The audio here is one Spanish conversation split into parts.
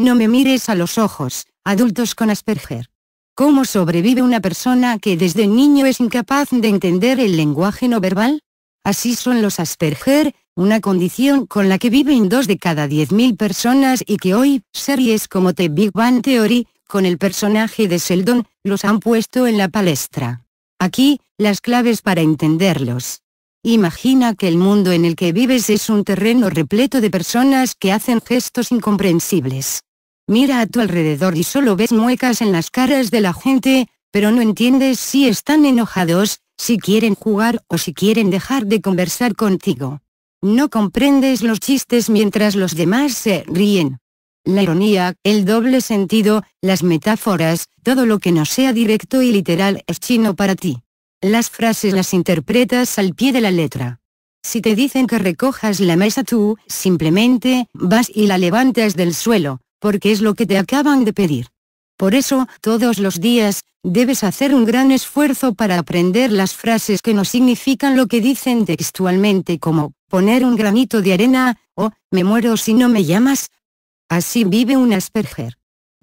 No me mires a los ojos, adultos con Asperger. ¿Cómo sobrevive una persona que desde niño es incapaz de entender el lenguaje no verbal? Así son los Asperger, una condición con la que viven dos de cada mil personas y que hoy, series como The Big Bang Theory, con el personaje de Sheldon, los han puesto en la palestra. Aquí, las claves para entenderlos. Imagina que el mundo en el que vives es un terreno repleto de personas que hacen gestos incomprensibles. Mira a tu alrededor y solo ves muecas en las caras de la gente, pero no entiendes si están enojados, si quieren jugar o si quieren dejar de conversar contigo. No comprendes los chistes mientras los demás se ríen. La ironía, el doble sentido, las metáforas, todo lo que no sea directo y literal es chino para ti. Las frases las interpretas al pie de la letra. Si te dicen que recojas la mesa tú, simplemente, vas y la levantas del suelo, porque es lo que te acaban de pedir. Por eso, todos los días, debes hacer un gran esfuerzo para aprender las frases que no significan lo que dicen textualmente como, poner un granito de arena, o, me muero si no me llamas. Así vive un Asperger.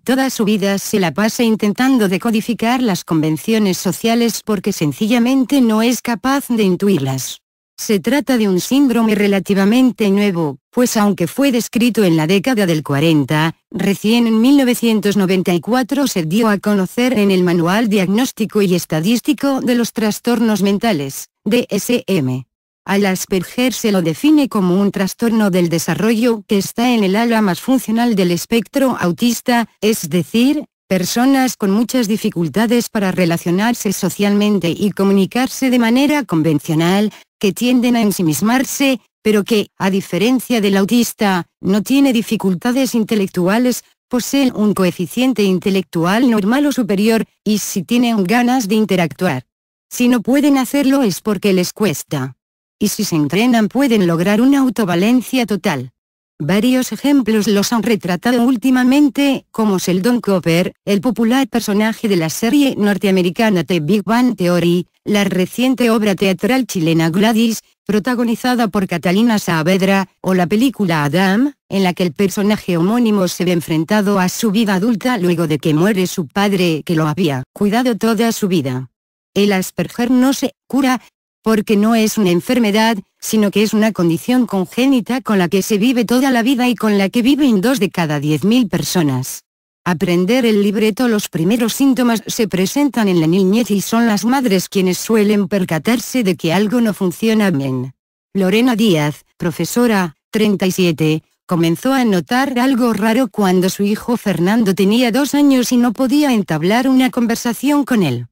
Toda su vida se la pasa intentando decodificar las convenciones sociales porque sencillamente no es capaz de intuirlas. Se trata de un síndrome relativamente nuevo, pues aunque fue descrito en la década del 40, recién en 1994 se dio a conocer en el Manual Diagnóstico y Estadístico de los Trastornos Mentales, DSM. Al Asperger se lo define como un trastorno del desarrollo que está en el ala más funcional del espectro autista, es decir, personas con muchas dificultades para relacionarse socialmente y comunicarse de manera convencional, que tienden a ensimismarse, pero que, a diferencia del autista, no tiene dificultades intelectuales, poseen un coeficiente intelectual normal o superior, y si tienen ganas de interactuar. Si no pueden hacerlo es porque les cuesta. Y si se entrenan pueden lograr una autovalencia total. Varios ejemplos los han retratado últimamente, como Seldon Cooper, el popular personaje de la serie norteamericana The Big Bang Theory, la reciente obra teatral chilena Gladys, protagonizada por Catalina Saavedra, o la película Adam, en la que el personaje homónimo se ve enfrentado a su vida adulta luego de que muere su padre que lo había cuidado toda su vida. El Asperger no se cura, porque no es una enfermedad, sino que es una condición congénita con la que se vive toda la vida y con la que viven dos de cada mil personas. Aprender el libreto Los primeros síntomas se presentan en la niñez y son las madres quienes suelen percatarse de que algo no funciona bien. Lorena Díaz, profesora, 37, comenzó a notar algo raro cuando su hijo Fernando tenía dos años y no podía entablar una conversación con él.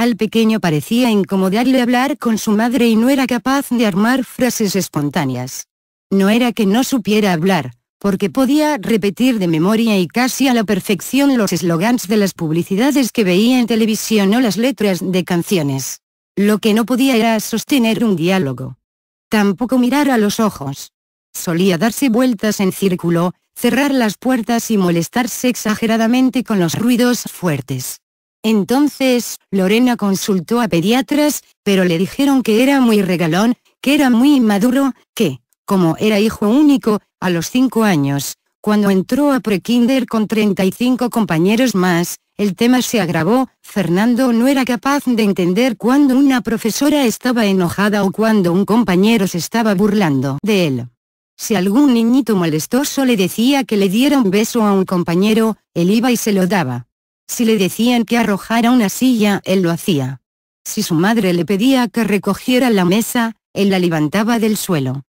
Al pequeño parecía incomodarle hablar con su madre y no era capaz de armar frases espontáneas. No era que no supiera hablar, porque podía repetir de memoria y casi a la perfección los eslogans de las publicidades que veía en televisión o las letras de canciones. Lo que no podía era sostener un diálogo. Tampoco mirar a los ojos. Solía darse vueltas en círculo, cerrar las puertas y molestarse exageradamente con los ruidos fuertes. Entonces, Lorena consultó a pediatras, pero le dijeron que era muy regalón, que era muy inmaduro, que, como era hijo único, a los 5 años, cuando entró a prekinder con 35 compañeros más, el tema se agravó, Fernando no era capaz de entender cuando una profesora estaba enojada o cuando un compañero se estaba burlando de él. Si algún niñito molestoso le decía que le diera un beso a un compañero, él iba y se lo daba. Si le decían que arrojara una silla, él lo hacía. Si su madre le pedía que recogiera la mesa, él la levantaba del suelo.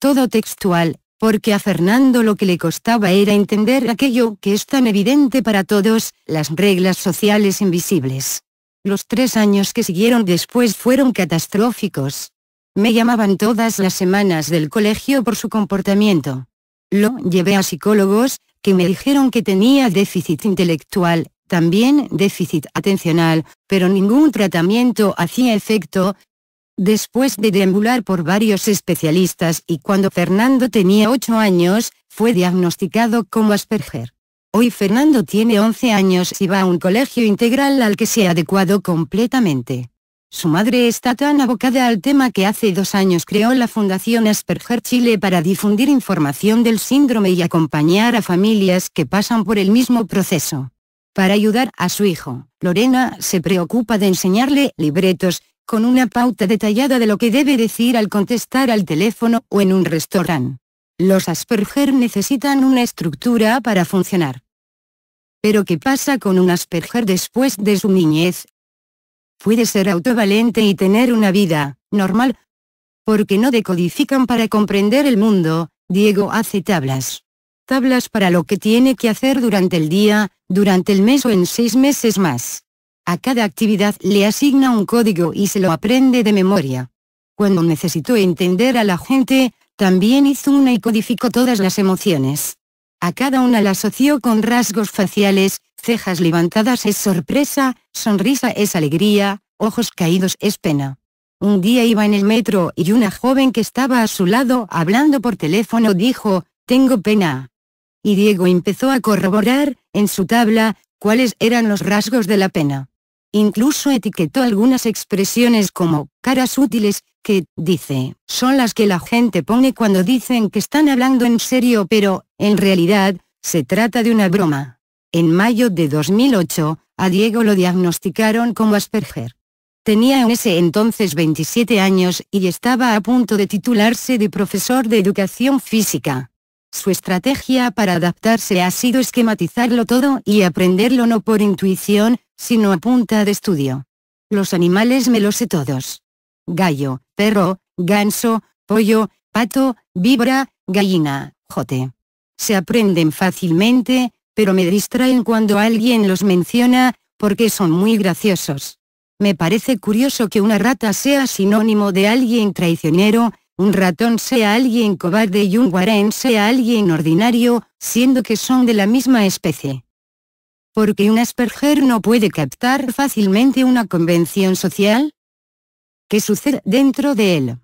Todo textual, porque a Fernando lo que le costaba era entender aquello que es tan evidente para todos, las reglas sociales invisibles. Los tres años que siguieron después fueron catastróficos. Me llamaban todas las semanas del colegio por su comportamiento. Lo llevé a psicólogos, que me dijeron que tenía déficit intelectual, también déficit atencional, pero ningún tratamiento hacía efecto. Después de deambular por varios especialistas y cuando Fernando tenía 8 años, fue diagnosticado como Asperger. Hoy Fernando tiene 11 años y va a un colegio integral al que se ha adecuado completamente. Su madre está tan abocada al tema que hace dos años creó la Fundación Asperger Chile para difundir información del síndrome y acompañar a familias que pasan por el mismo proceso para ayudar a su hijo. Lorena se preocupa de enseñarle libretos, con una pauta detallada de lo que debe decir al contestar al teléfono o en un restaurante. Los Asperger necesitan una estructura para funcionar. Pero ¿qué pasa con un Asperger después de su niñez? Puede ser autovalente y tener una vida, normal. Porque no decodifican para comprender el mundo, Diego hace tablas. Tablas para lo que tiene que hacer durante el día, durante el mes o en seis meses más. A cada actividad le asigna un código y se lo aprende de memoria. Cuando necesitó entender a la gente, también hizo una y codificó todas las emociones. A cada una la asoció con rasgos faciales, cejas levantadas es sorpresa, sonrisa es alegría, ojos caídos es pena. Un día iba en el metro y una joven que estaba a su lado hablando por teléfono dijo, tengo pena y Diego empezó a corroborar, en su tabla, cuáles eran los rasgos de la pena. Incluso etiquetó algunas expresiones como, caras útiles, que, dice, son las que la gente pone cuando dicen que están hablando en serio pero, en realidad, se trata de una broma. En mayo de 2008, a Diego lo diagnosticaron como Asperger. Tenía en ese entonces 27 años y estaba a punto de titularse de profesor de educación física. Su estrategia para adaptarse ha sido esquematizarlo todo y aprenderlo no por intuición, sino a punta de estudio. Los animales me los sé todos. Gallo, perro, ganso, pollo, pato, vibra, gallina, jote. Se aprenden fácilmente, pero me distraen cuando alguien los menciona, porque son muy graciosos. Me parece curioso que una rata sea sinónimo de alguien traicionero, un ratón sea alguien cobarde y un guarén sea alguien ordinario, siendo que son de la misma especie. Porque un Asperger no puede captar fácilmente una convención social? ¿Qué sucede dentro de él?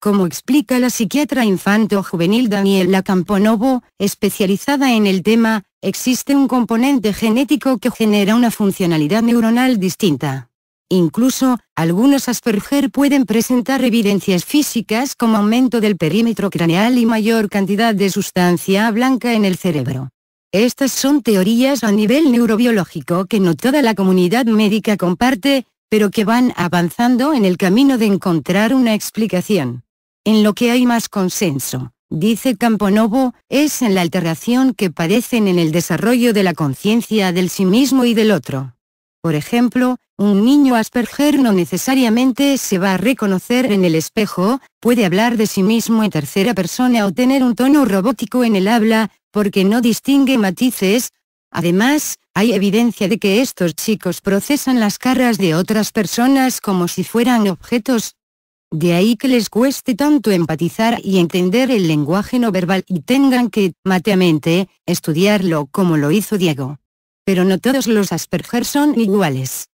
Como explica la psiquiatra infanto-juvenil Daniela Camponovo, especializada en el tema, existe un componente genético que genera una funcionalidad neuronal distinta. Incluso, algunos Asperger pueden presentar evidencias físicas como aumento del perímetro craneal y mayor cantidad de sustancia blanca en el cerebro. Estas son teorías a nivel neurobiológico que no toda la comunidad médica comparte, pero que van avanzando en el camino de encontrar una explicación. En lo que hay más consenso, dice Camponovo, es en la alteración que padecen en el desarrollo de la conciencia del sí mismo y del otro. Por ejemplo, un niño Asperger no necesariamente se va a reconocer en el espejo, puede hablar de sí mismo en tercera persona o tener un tono robótico en el habla, porque no distingue matices. Además, hay evidencia de que estos chicos procesan las caras de otras personas como si fueran objetos. De ahí que les cueste tanto empatizar y entender el lenguaje no verbal y tengan que, mateamente, estudiarlo como lo hizo Diego. Pero no todos los Asperger son iguales.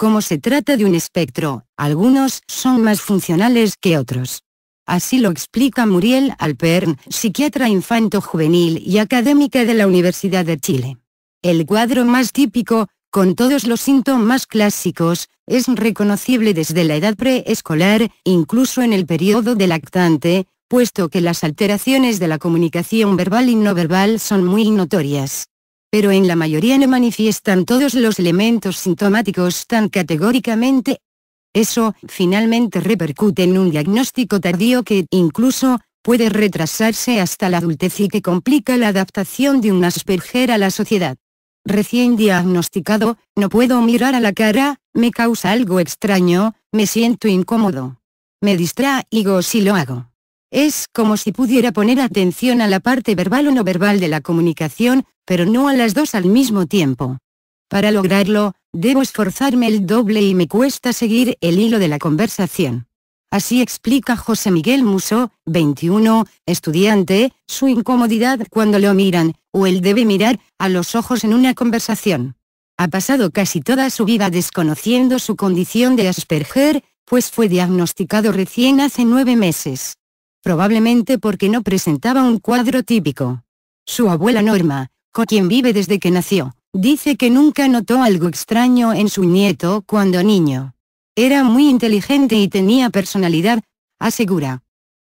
Como se trata de un espectro, algunos son más funcionales que otros. Así lo explica Muriel Alpern, psiquiatra infanto-juvenil y académica de la Universidad de Chile. El cuadro más típico, con todos los síntomas clásicos, es reconocible desde la edad preescolar, incluso en el periodo de lactante, puesto que las alteraciones de la comunicación verbal y no verbal son muy notorias pero en la mayoría no manifiestan todos los elementos sintomáticos tan categóricamente. Eso, finalmente repercute en un diagnóstico tardío que, incluso, puede retrasarse hasta la adultez y que complica la adaptación de un Asperger a la sociedad. Recién diagnosticado, no puedo mirar a la cara, me causa algo extraño, me siento incómodo. Me distraigo si lo hago. Es como si pudiera poner atención a la parte verbal o no verbal de la comunicación, pero no a las dos al mismo tiempo. Para lograrlo, debo esforzarme el doble y me cuesta seguir el hilo de la conversación. Así explica José Miguel Muso, 21, estudiante, su incomodidad cuando lo miran, o él debe mirar, a los ojos en una conversación. Ha pasado casi toda su vida desconociendo su condición de Asperger, pues fue diagnosticado recién hace nueve meses probablemente porque no presentaba un cuadro típico. Su abuela Norma, con quien vive desde que nació, dice que nunca notó algo extraño en su nieto cuando niño. Era muy inteligente y tenía personalidad, asegura.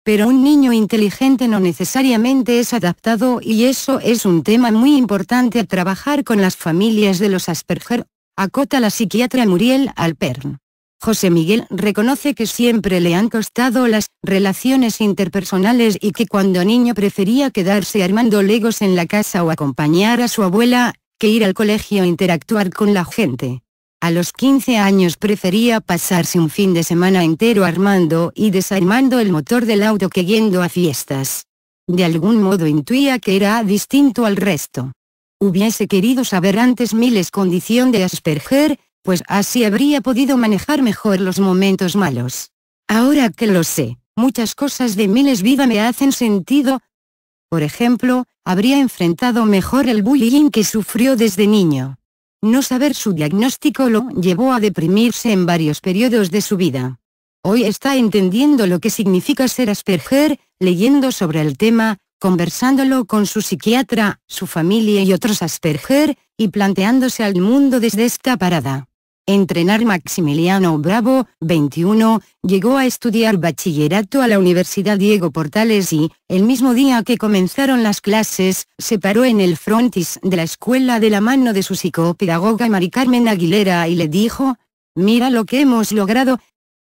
Pero un niño inteligente no necesariamente es adaptado y eso es un tema muy importante a trabajar con las familias de los Asperger, acota la psiquiatra Muriel Alpern. José Miguel reconoce que siempre le han costado las relaciones interpersonales y que cuando niño prefería quedarse armando legos en la casa o acompañar a su abuela, que ir al colegio e interactuar con la gente. A los 15 años prefería pasarse un fin de semana entero armando y desarmando el motor del auto que yendo a fiestas. De algún modo intuía que era distinto al resto. Hubiese querido saber antes miles condición de Asperger, pues así habría podido manejar mejor los momentos malos. Ahora que lo sé, muchas cosas de Miles Viva me hacen sentido. Por ejemplo, habría enfrentado mejor el bullying que sufrió desde niño. No saber su diagnóstico lo llevó a deprimirse en varios periodos de su vida. Hoy está entendiendo lo que significa ser Asperger, leyendo sobre el tema, conversándolo con su psiquiatra, su familia y otros Asperger, y planteándose al mundo desde esta parada entrenar Maximiliano Bravo, 21, llegó a estudiar bachillerato a la Universidad Diego Portales y, el mismo día que comenzaron las clases, se paró en el frontis de la escuela de la mano de su psicopedagoga Mari Carmen Aguilera y le dijo, «Mira lo que hemos logrado.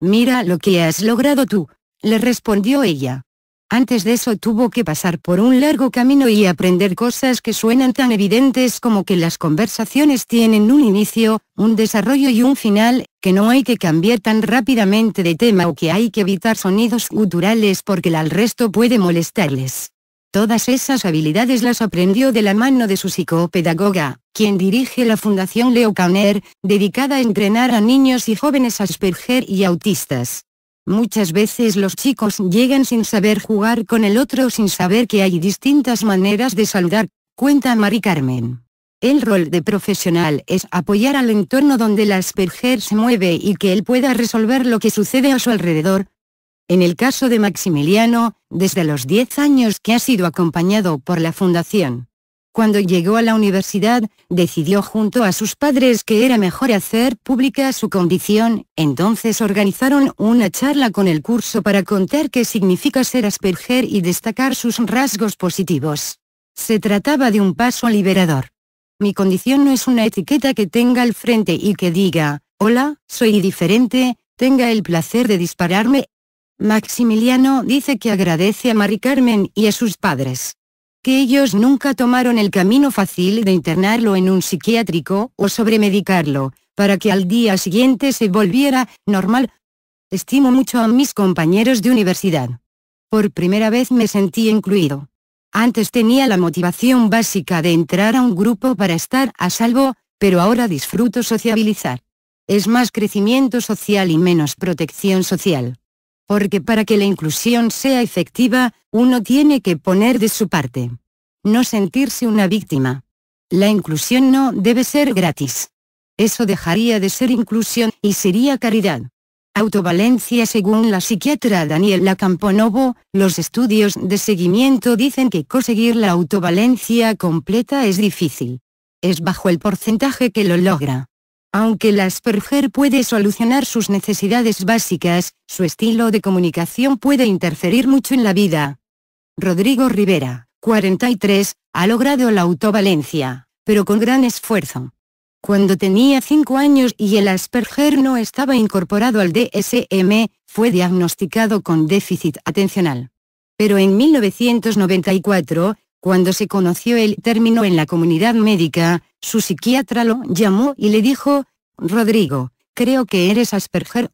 Mira lo que has logrado tú», le respondió ella. Antes de eso tuvo que pasar por un largo camino y aprender cosas que suenan tan evidentes como que las conversaciones tienen un inicio, un desarrollo y un final, que no hay que cambiar tan rápidamente de tema o que hay que evitar sonidos guturales porque al resto puede molestarles. Todas esas habilidades las aprendió de la mano de su psicopedagoga, quien dirige la Fundación Leo Kanner, dedicada a entrenar a niños y jóvenes Asperger y autistas. Muchas veces los chicos llegan sin saber jugar con el otro o sin saber que hay distintas maneras de saludar, cuenta Mari Carmen. El rol de profesional es apoyar al entorno donde la Asperger se mueve y que él pueda resolver lo que sucede a su alrededor. En el caso de Maximiliano, desde los 10 años que ha sido acompañado por la Fundación cuando llegó a la universidad, decidió junto a sus padres que era mejor hacer pública su condición, entonces organizaron una charla con el curso para contar qué significa ser Asperger y destacar sus rasgos positivos. Se trataba de un paso liberador. Mi condición no es una etiqueta que tenga al frente y que diga, hola, soy diferente, tenga el placer de dispararme. Maximiliano dice que agradece a Mari Carmen y a sus padres ellos nunca tomaron el camino fácil de internarlo en un psiquiátrico o sobremedicarlo, para que al día siguiente se volviera normal. Estimo mucho a mis compañeros de universidad. Por primera vez me sentí incluido. Antes tenía la motivación básica de entrar a un grupo para estar a salvo, pero ahora disfruto sociabilizar. Es más crecimiento social y menos protección social porque para que la inclusión sea efectiva, uno tiene que poner de su parte. No sentirse una víctima. La inclusión no debe ser gratis. Eso dejaría de ser inclusión y sería caridad. Autovalencia Según la psiquiatra Daniela Camponovo, los estudios de seguimiento dicen que conseguir la autovalencia completa es difícil. Es bajo el porcentaje que lo logra. Aunque el Asperger puede solucionar sus necesidades básicas, su estilo de comunicación puede interferir mucho en la vida. Rodrigo Rivera, 43, ha logrado la autovalencia, pero con gran esfuerzo. Cuando tenía 5 años y el Asperger no estaba incorporado al DSM, fue diagnosticado con déficit atencional. Pero en 1994, cuando se conoció el término en la comunidad médica, su psiquiatra lo llamó y le dijo, Rodrigo, creo que eres Asperger.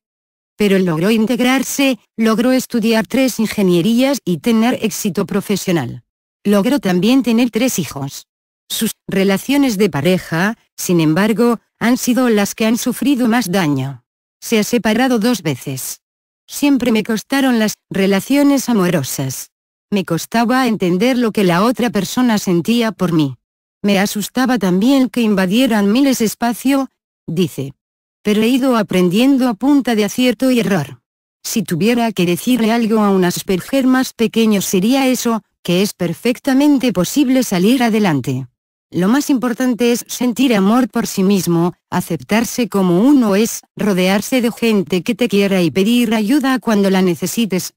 Pero logró integrarse, logró estudiar tres ingenierías y tener éxito profesional. Logró también tener tres hijos. Sus relaciones de pareja, sin embargo, han sido las que han sufrido más daño. Se ha separado dos veces. Siempre me costaron las relaciones amorosas. Me costaba entender lo que la otra persona sentía por mí. Me asustaba también que invadieran miles espacio, dice. Pero he ido aprendiendo a punta de acierto y error. Si tuviera que decirle algo a un Asperger más pequeño sería eso, que es perfectamente posible salir adelante. Lo más importante es sentir amor por sí mismo, aceptarse como uno es, rodearse de gente que te quiera y pedir ayuda cuando la necesites,